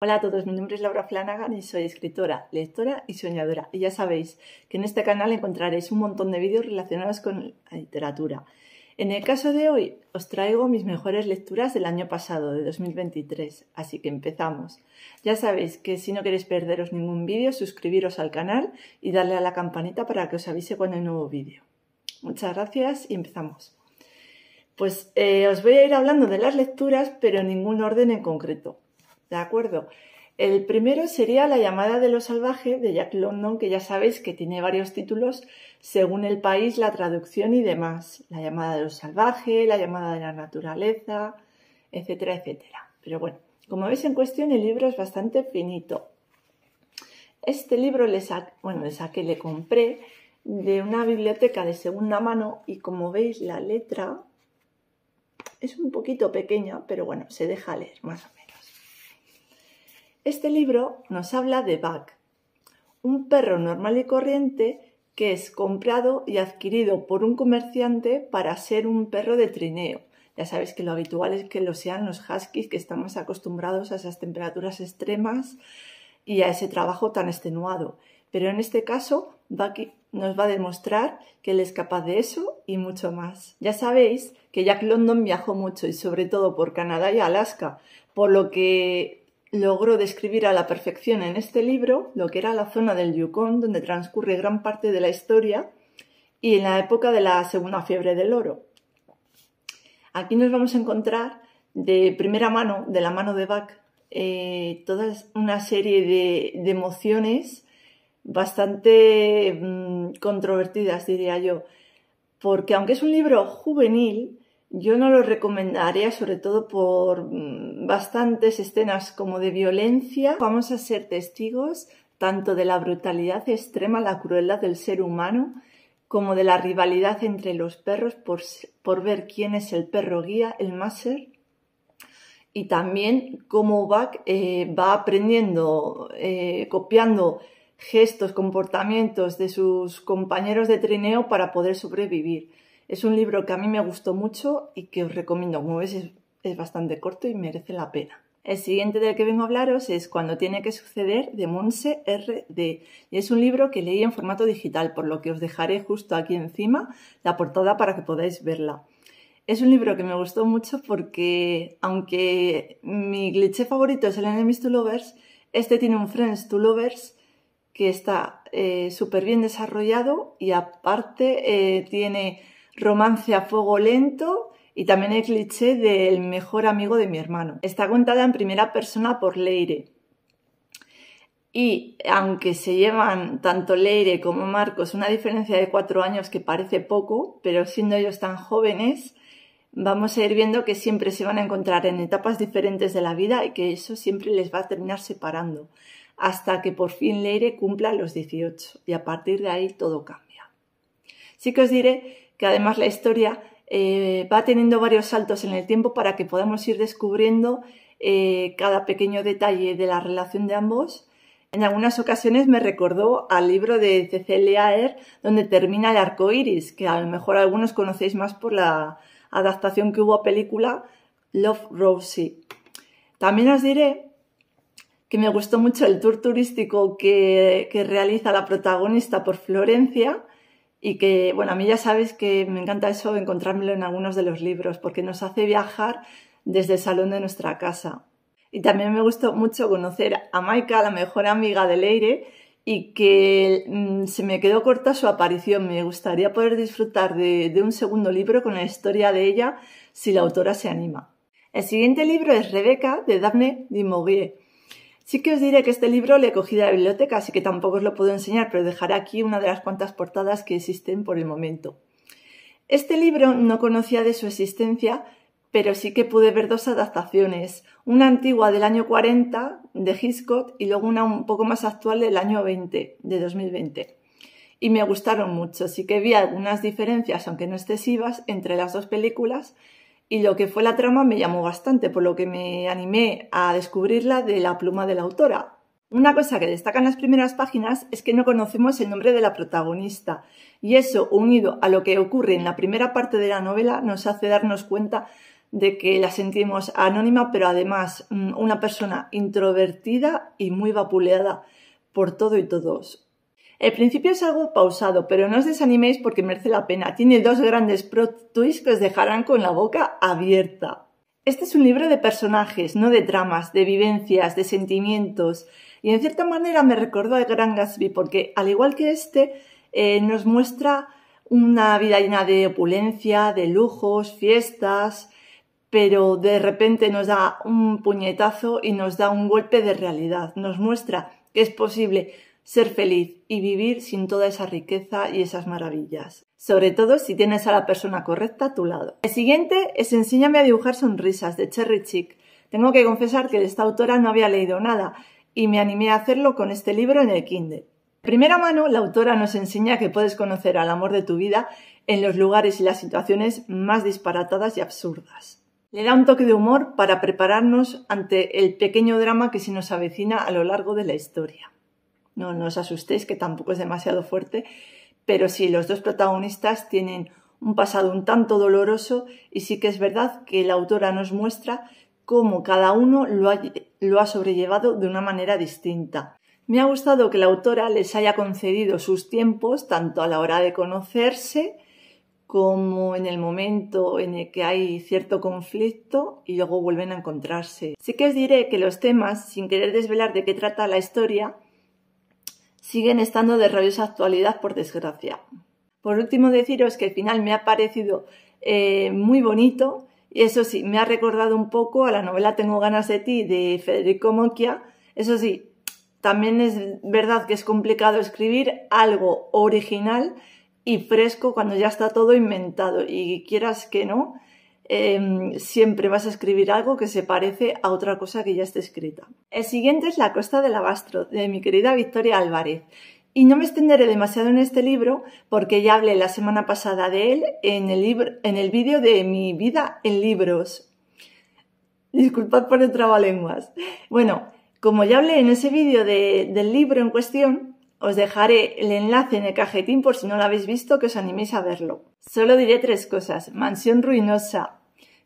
Hola a todos, mi nombre es Laura Flanagan y soy escritora, lectora y soñadora. Y ya sabéis que en este canal encontraréis un montón de vídeos relacionados con la literatura. En el caso de hoy os traigo mis mejores lecturas del año pasado, de 2023, así que empezamos. Ya sabéis que si no queréis perderos ningún vídeo, suscribiros al canal y darle a la campanita para que os avise cuando hay nuevo vídeo. Muchas gracias y empezamos. Pues eh, os voy a ir hablando de las lecturas, pero en ningún orden en concreto. ¿De acuerdo? El primero sería La llamada de lo salvaje de Jack London, que ya sabéis que tiene varios títulos según el país, la traducción y demás. La llamada de lo salvaje, la llamada de la naturaleza, etcétera, etcétera. Pero bueno, como veis en cuestión el libro es bastante finito. Este libro le, bueno, le saqué, le compré de una biblioteca de segunda mano y como veis la letra es un poquito pequeña, pero bueno, se deja leer más o menos. Este libro nos habla de Buck, un perro normal y corriente que es comprado y adquirido por un comerciante para ser un perro de trineo. Ya sabéis que lo habitual es que lo sean los huskies, que están más acostumbrados a esas temperaturas extremas y a ese trabajo tan extenuado. Pero en este caso, Buck nos va a demostrar que él es capaz de eso y mucho más. Ya sabéis que Jack London viajó mucho y sobre todo por Canadá y Alaska, por lo que logró describir a la perfección en este libro lo que era la zona del Yukon donde transcurre gran parte de la historia y en la época de la segunda fiebre del oro. Aquí nos vamos a encontrar de primera mano, de la mano de Bach, eh, toda una serie de, emociones bastante mm, controvertidas, diría yo, porque aunque es un libro juvenil, yo no lo recomendaría, sobre todo por mm, bastantes escenas como de violencia. Vamos a ser testigos tanto de la brutalidad extrema, la crueldad del ser humano, como de la rivalidad entre los perros por, ver quién es el perro guía, el máster, y también cómo Buck eh, va aprendiendo, eh, copiando gestos, comportamientos de sus compañeros de trineo para poder sobrevivir. Es un libro que a mí me gustó mucho y que os recomiendo. Como veis es, bastante corto y merece la pena. El siguiente del que vengo a hablaros es Cuando tiene que suceder de Monse RD. Y es un libro que leí en formato digital, por lo que os dejaré justo aquí encima la portada para que podáis verla. Es un libro que me gustó mucho porque, aunque mi cliché favorito es el Enemies to Lovers, este tiene un Friends to Lovers que está eh, súper bien desarrollado y aparte eh, tiene romance a fuego lento y también el cliché del mejor amigo de mi hermano. Está contada en primera persona por Leire. Y aunque se llevan tanto Leire como Marcos una diferencia de cuatro años que parece poco, pero siendo ellos tan jóvenes, vamos a ir viendo que siempre se van a encontrar en etapas diferentes de la vida y que eso siempre les va a terminar separando, hasta que por fin Leire cumpla los 18 y a partir de ahí todo cambia. Sí que os diré que además la historia eh, va teniendo varios saltos en el tiempo para que podamos ir descubriendo eh, cada pequeño detalle de la relación de ambos. En algunas ocasiones me recordó al libro de Cecilia Ayer, donde termina el arco iris, que a lo mejor algunos conocéis más por la adaptación que hubo a película Love Rosie. También os diré que me gustó mucho el tour turístico que realiza la protagonista por Florencia, y que, bueno, a mí ya sabes que me encanta eso, encontrármelo en algunos de los libros, porque nos hace viajar desde el salón de nuestra casa. Y también me gustó mucho conocer a Maika, la mejor amiga de Leire, y que mm, se me quedó corta su aparición. Me gustaría poder disfrutar de, un segundo libro con la historia de ella, si la autora se anima. El siguiente libro es Rebeca, de Daphne Dimoguier. Sí que os diré que este libro le cogí de la biblioteca, así que tampoco os lo puedo enseñar, pero dejaré aquí una de las cuantas portadas que existen por el momento. Este libro no conocía de su existencia, pero sí que pude ver dos adaptaciones, una antigua del año 40 de Hitchcock y luego una un poco más actual del año 20, de 2020. Y me gustaron mucho, sí que vi algunas diferencias, aunque no excesivas, entre las dos películas y lo que fue la trama me llamó bastante, por lo que me animé a descubrirla de la pluma de la autora. Una cosa que destaca en las primeras páginas es que no conocemos el nombre de la protagonista, y eso, unido a lo que ocurre en la primera parte de la novela, nos hace darnos cuenta de que la sentimos anónima, pero además mm, una persona introvertida y muy vapuleada por todo y todos. El principio es algo pausado, pero no os desaniméis porque merece la pena. Tiene dos grandes plot twists que os dejarán con la boca abierta. Este es un libro de personajes, no de dramas, de vivencias, de sentimientos. Y en cierta manera me recordó a Gran Gatsby porque, al igual que este, eh, nos muestra una vida llena de opulencia, de lujos, fiestas, pero de repente nos da un puñetazo y nos da un golpe de realidad. Nos muestra que es posible ser feliz y vivir sin toda esa riqueza y esas maravillas. Sobre todo si tienes a la persona correcta a tu lado. El siguiente es Enséñame a dibujar sonrisas de Cherry Chick. Tengo que confesar que de esta autora no había leído nada y me animé a hacerlo con este libro en el Kindle. primera mano, la autora nos enseña que puedes conocer al amor de tu vida en los lugares y las situaciones más disparatadas y absurdas. Le da un toque de humor para prepararnos ante el pequeño drama que se nos avecina a lo largo de la historia no, os asustéis, que tampoco es demasiado fuerte, pero sí, los dos protagonistas tienen un pasado un tanto doloroso y sí que es verdad que la autora nos muestra cómo cada uno lo ha, lo ha sobrellevado de una manera distinta. Me ha gustado que la autora les haya concedido sus tiempos, tanto a la hora de conocerse como en el momento en el que hay cierto conflicto y luego vuelven a encontrarse. Sí que os diré que los temas, sin querer desvelar de qué trata la historia, siguen estando de rabiosa actualidad, por desgracia. Por último, deciros que el final me ha parecido eh, muy bonito y eso sí, me ha recordado un poco a la novela Tengo ganas de ti de Federico Mocchia. Eso sí, también es verdad que es complicado escribir algo original y fresco cuando ya está todo inventado y quieras que no, Em, siempre vas a escribir algo que se parece a otra cosa que ya está escrita. El siguiente es La Costa del Abastro, de mi querida Victoria Álvarez. Y no me extenderé demasiado en este libro porque ya hablé la semana pasada de él en el, en el vídeo de Mi vida en libros. Disculpad por el trabalenguas. Bueno, como ya hablé en ese vídeo del libro en cuestión, os dejaré el enlace en el cajetín por si no lo habéis visto, que os animéis a verlo. Solo diré tres cosas. Mansión ruinosa,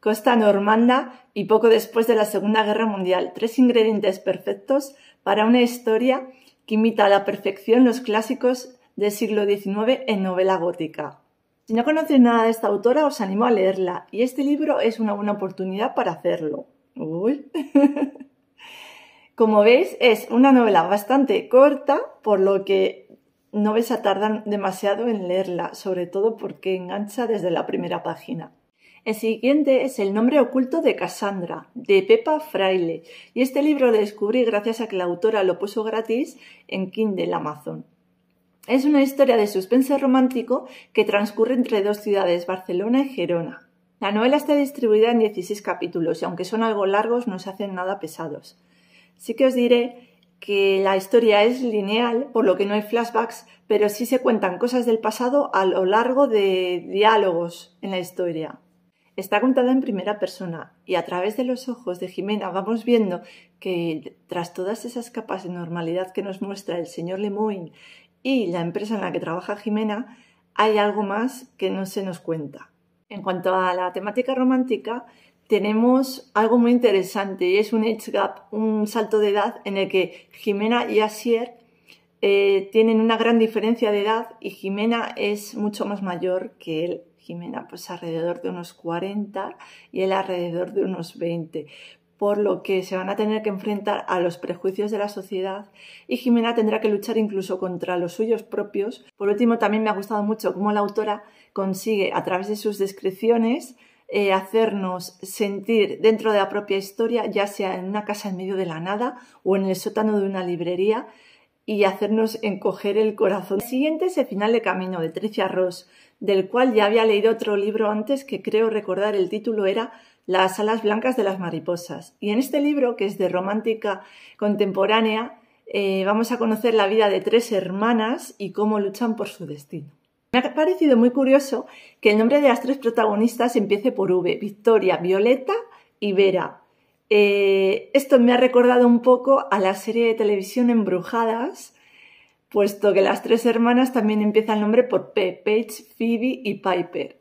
costa normanda y poco después de la Segunda Guerra Mundial. Tres ingredientes perfectos para una historia que imita a la perfección los clásicos del siglo XIX en novela gótica. Si no conocéis nada de esta autora, os animo a leerla y este libro es una buena oportunidad para hacerlo. Como veis, es una novela bastante corta, por lo que no vais a tardar demasiado en leerla, sobre todo porque engancha desde la primera página. El siguiente es El nombre oculto de Cassandra, de Pepa Fraile, y este libro lo descubrí gracias a que la autora lo puso gratis en Kindle Amazon. Es una historia de suspense romántico que transcurre entre dos ciudades, Barcelona y Gerona. La novela está distribuida en 16 capítulos y aunque son algo largos no se hacen nada pesados. Sí que os diré que la historia es lineal, por lo que no hay flashbacks, pero sí se cuentan cosas del pasado a lo largo de diálogos en la historia. Está contada en primera persona y a través de los ojos de Jimena vamos viendo que tras todas esas capas de normalidad que nos muestra el señor Lemoyne y la empresa en la que trabaja Jimena, hay algo más que no se nos cuenta. En cuanto a la temática romántica, tenemos algo muy interesante y es un age gap, un salto de edad en el que Jimena y Asier eh, tienen una gran diferencia de edad y Jimena es mucho más mayor que él Jimena? Pues alrededor de unos 40 y él alrededor de unos 20 por lo que se van a tener que enfrentar a los prejuicios de la sociedad y Jimena tendrá que luchar incluso contra los suyos propios. Por último, también me ha gustado mucho cómo la autora consigue, a través de sus descripciones, eh, hacernos sentir dentro de la propia historia, ya sea en una casa en medio de la nada o en el sótano de una librería, y hacernos encoger el corazón. El siguiente es el final de Camino de Tricia Ross, del cual ya había leído otro libro antes que creo recordar el título era Las alas blancas de las mariposas. Y en este libro, que es de romántica contemporánea, eh, vamos a conocer la vida de tres hermanas y cómo luchan por su destino. Me ha parecido muy curioso que el nombre de las tres protagonistas empiece por V, Victoria, Violeta y Vera. Eh, esto me ha recordado un poco a la serie de televisión Embrujadas, puesto que las tres hermanas también empieza el nombre por P, Page, Phoebe y Piper.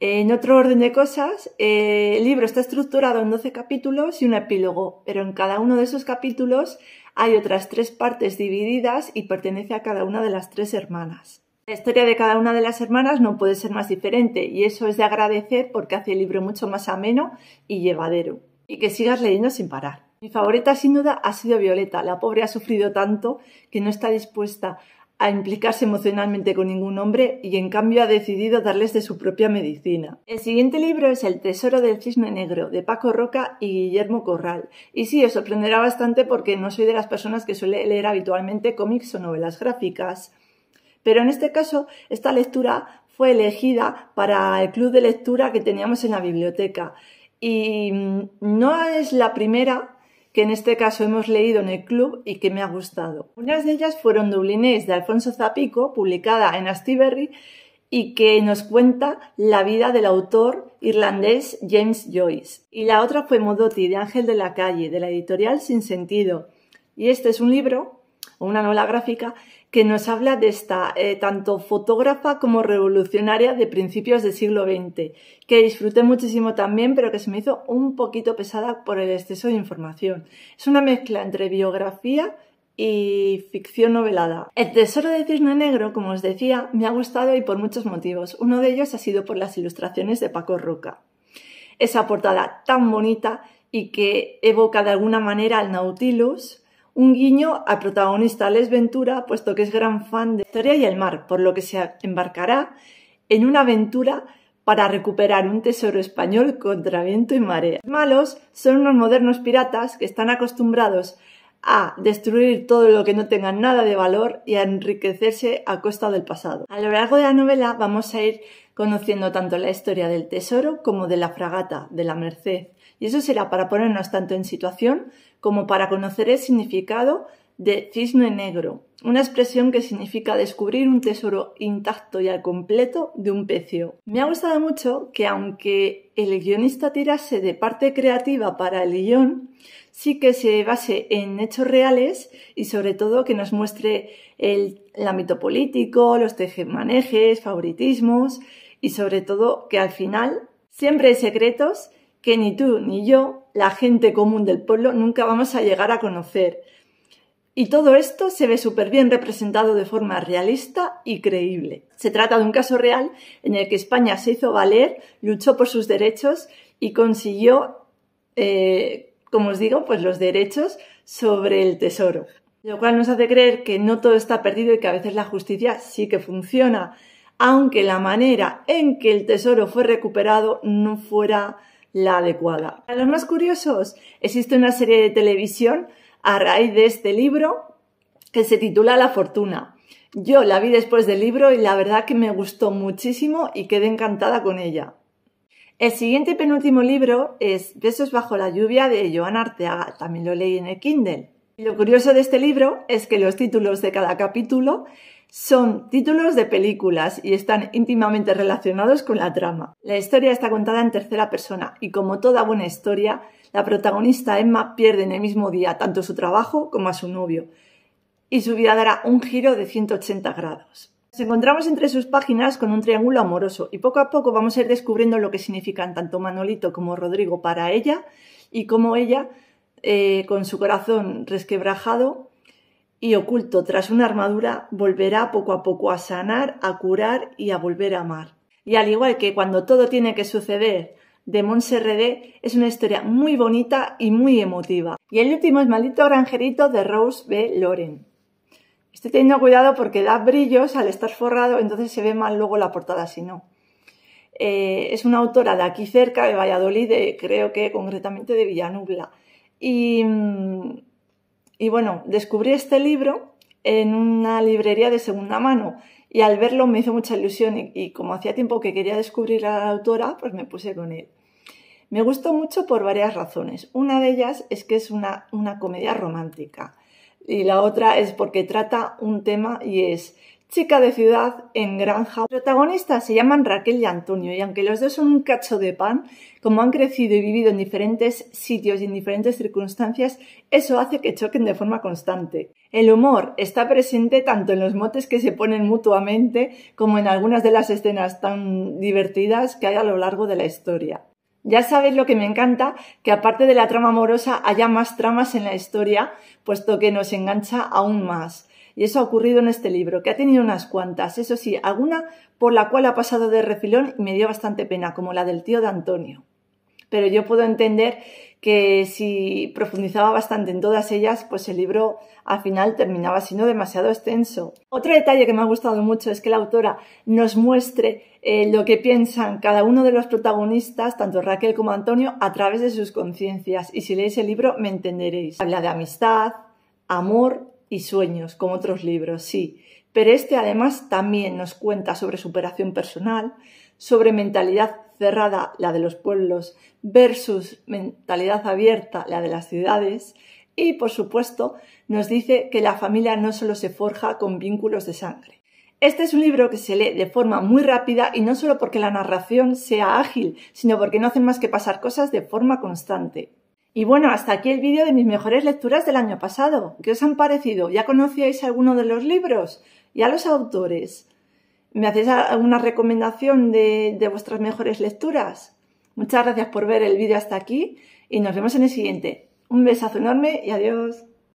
En otro orden de cosas, eh, el libro está estructurado en 12 capítulos y un epílogo, pero en cada uno de esos capítulos hay otras tres partes divididas y pertenece a cada una de las tres hermanas. La historia de cada una de las hermanas no puede ser más diferente y eso es de agradecer porque hace el libro mucho más ameno y llevadero. Y que sigas leyendo sin parar. Mi favorita sin duda ha sido Violeta. La pobre ha sufrido tanto que no está dispuesta a implicarse emocionalmente con ningún hombre y en cambio ha decidido darles de su propia medicina. El siguiente libro es El Tesoro del Cisne Negro de Paco Roca y Guillermo Corral. Y sí, os sorprenderá bastante porque no soy de las personas que suele leer habitualmente cómics o novelas gráficas. Pero en este caso, esta lectura fue elegida para el club de lectura que teníamos en la biblioteca. Y mm, no es la primera que en este caso hemos leído en el club y que me ha gustado. Unas de ellas fueron Dublinés de Alfonso Zapico, publicada en Astiberry, y que nos cuenta la vida del autor irlandés James Joyce. Y la otra fue Modotti de Ángel de la Calle, de la editorial Sin Sentido. Y este es un libro, o una novela gráfica, que nos habla de esta, eh, tanto fotógrafa como revolucionaria de principios del siglo XX, que disfruté muchísimo también, pero que se me hizo un poquito pesada por el exceso de información. Es una mezcla entre biografía y ficción novelada. El Tesoro de Cisne Negro, como os decía, me ha gustado y por muchos motivos. Uno de ellos ha sido por las ilustraciones de Paco Roca. Esa portada tan bonita y que evoca de alguna manera al Nautilus, un guiño al protagonista Les Ventura, puesto que es gran fan de historia y el mar, por lo que se embarcará en una aventura para recuperar un tesoro español contra viento y marea. Los malos son unos modernos piratas que están acostumbrados a destruir todo lo que no tenga nada de valor y a enriquecerse a costa del pasado. A lo largo de la novela vamos a ir conociendo tanto la historia del tesoro como de la fragata, de la Merced. Y eso será para ponernos tanto en situación como para conocer el significado de cisne negro, una expresión que significa descubrir un tesoro intacto y al completo de un pecio. Me ha gustado mucho que aunque el guionista tirase de parte creativa para el guión, sí que se base en hechos reales y sobre todo que nos muestre el, el ámbito político, los tejemanejes, favoritismos y sobre todo que al final siempre hay secretos que ni tú ni yo, la gente común del pueblo, nunca vamos a llegar a conocer. Y todo esto se ve súper bien representado de forma realista y creíble. Se trata de un caso real en el que España se hizo valer, luchó por sus derechos y consiguió, eh, como os digo, pues los derechos sobre el tesoro. Lo cual nos hace creer que no todo está perdido y que a veces la justicia sí que funciona, aunque la manera en que el tesoro fue recuperado no fuera la adecuada. Para los más curiosos, existe una serie de televisión a raíz de este libro que se titula La fortuna. Yo la vi después del libro y la verdad que me gustó muchísimo y quedé encantada con ella. El siguiente penúltimo libro es Besos bajo la lluvia de Joan Arteaga, también lo leí en el Kindle. lo curioso de este libro es que los títulos de cada capítulo son títulos de películas y están íntimamente relacionados con la trama. La historia está contada en tercera persona y como toda buena historia, la protagonista Emma pierde en el mismo día tanto su trabajo como a su novio y su vida dará un giro de 180 grados. Nos encontramos entre sus páginas con un triángulo amoroso y poco a poco vamos a ir descubriendo lo que significan tanto Manolito como Rodrigo para ella y cómo ella, eh, con su corazón resquebrajado y oculto tras una armadura, volverá poco a poco a sanar, a curar y a volver a amar. Y al igual que cuando todo tiene que suceder de Montserrat es una historia muy bonita y muy emotiva. Y el último es Maldito Granjerito de Rose B. Loren. Estoy teniendo cuidado porque da brillos al estar forrado, entonces se ve mal luego la portada si no. Eh, es una autora de aquí cerca, de Valladolid, creo que concretamente de Villanubla. Y, mm, y bueno, descubrí este libro en una librería de segunda mano y al verlo me hizo mucha ilusión y, como hacía tiempo que quería descubrir a la autora, pues me puse con él. Me gustó mucho por varias razones. Una de ellas es que es una comedia romántica y la otra es porque trata un tema y es chica de ciudad en granja. Los protagonistas se llaman Raquel y Antonio y aunque los dos son un cacho de pan, como han crecido y vivido en diferentes sitios y en diferentes circunstancias, eso hace que choquen de forma constante. El humor está presente tanto en los motes que se ponen mutuamente como en algunas de las escenas tan divertidas que hay a lo largo de la historia. Ya sabéis lo que me encanta, que aparte de la trama amorosa haya más tramas en la historia, puesto que nos engancha aún más. Y eso ha ocurrido en este libro, que ha tenido unas cuantas, eso sí, alguna por la cual ha pasado de refilón y me dio bastante pena, como la del tío de Antonio. Pero yo puedo entender que si profundizaba bastante en todas ellas, pues el libro al final terminaba siendo demasiado extenso. Otro detalle que me ha gustado mucho es que la autora nos muestre eh, lo que piensan cada uno de los protagonistas, tanto Raquel como Antonio, a través de sus conciencias. Y si leéis el libro me entenderéis. Habla de amistad, amor y sueños, como otros libros, sí. Pero este además también nos cuenta sobre superación personal, sobre mentalidad cerrada, la de los pueblos, versus mentalidad abierta, la de las ciudades. Y, por supuesto, nos dice que la familia no solo se forja con vínculos de sangre. Este es un libro que se lee de forma muy rápida y no solo porque la narración sea ágil, sino porque no hacen más que pasar cosas de forma constante. Y bueno, hasta aquí el vídeo de mis mejores lecturas del año pasado. ¿Qué os han parecido? ¿Ya conocíais alguno de los libros? ¿Y a los autores? ¿Me hacéis alguna recomendación de, de vuestras mejores lecturas? Muchas gracias por ver el vídeo hasta aquí y nos vemos en el siguiente. Un besazo enorme y adiós.